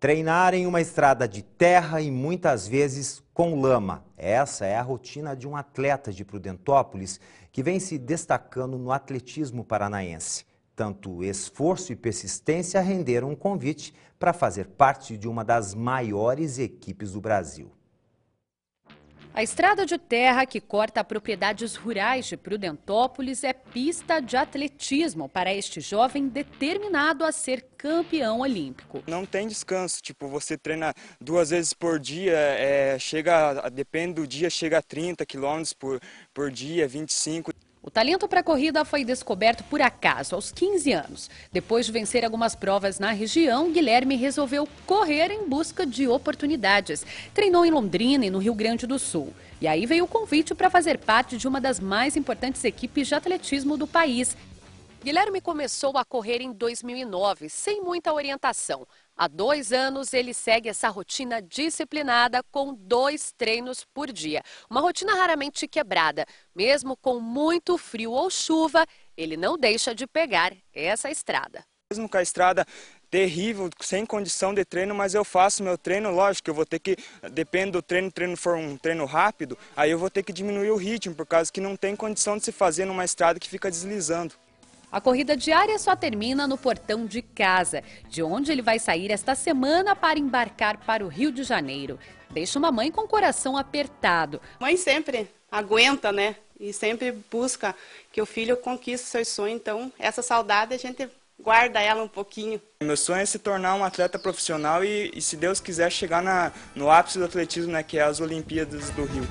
Treinar em uma estrada de terra e muitas vezes com lama. Essa é a rotina de um atleta de Prudentópolis que vem se destacando no atletismo paranaense. Tanto esforço e persistência renderam um convite para fazer parte de uma das maiores equipes do Brasil. A estrada de terra que corta propriedades rurais de Prudentópolis é pista de atletismo para este jovem determinado a ser campeão olímpico. Não tem descanso, tipo, você treina duas vezes por dia, é, chega, depende do dia, chega a 30 quilômetros por, por dia, 25 o talento para a corrida foi descoberto por acaso aos 15 anos. Depois de vencer algumas provas na região, Guilherme resolveu correr em busca de oportunidades. Treinou em Londrina e no Rio Grande do Sul. E aí veio o convite para fazer parte de uma das mais importantes equipes de atletismo do país. Guilherme começou a correr em 2009, sem muita orientação. Há dois anos ele segue essa rotina disciplinada com dois treinos por dia. Uma rotina raramente quebrada. Mesmo com muito frio ou chuva, ele não deixa de pegar essa estrada. Mesmo com a estrada terrível, sem condição de treino, mas eu faço meu treino, lógico, eu vou ter que, depende do treino, treino for um treino rápido, aí eu vou ter que diminuir o ritmo, por causa que não tem condição de se fazer numa estrada que fica deslizando. A corrida diária só termina no portão de casa, de onde ele vai sair esta semana para embarcar para o Rio de Janeiro. Deixa uma mãe com o coração apertado. Mãe sempre aguenta, né? E sempre busca que o filho conquiste seus sonhos. Então, essa saudade a gente guarda ela um pouquinho. Meu sonho é se tornar um atleta profissional e, e se Deus quiser, chegar na, no ápice do atletismo, né, que é as Olimpíadas do Rio.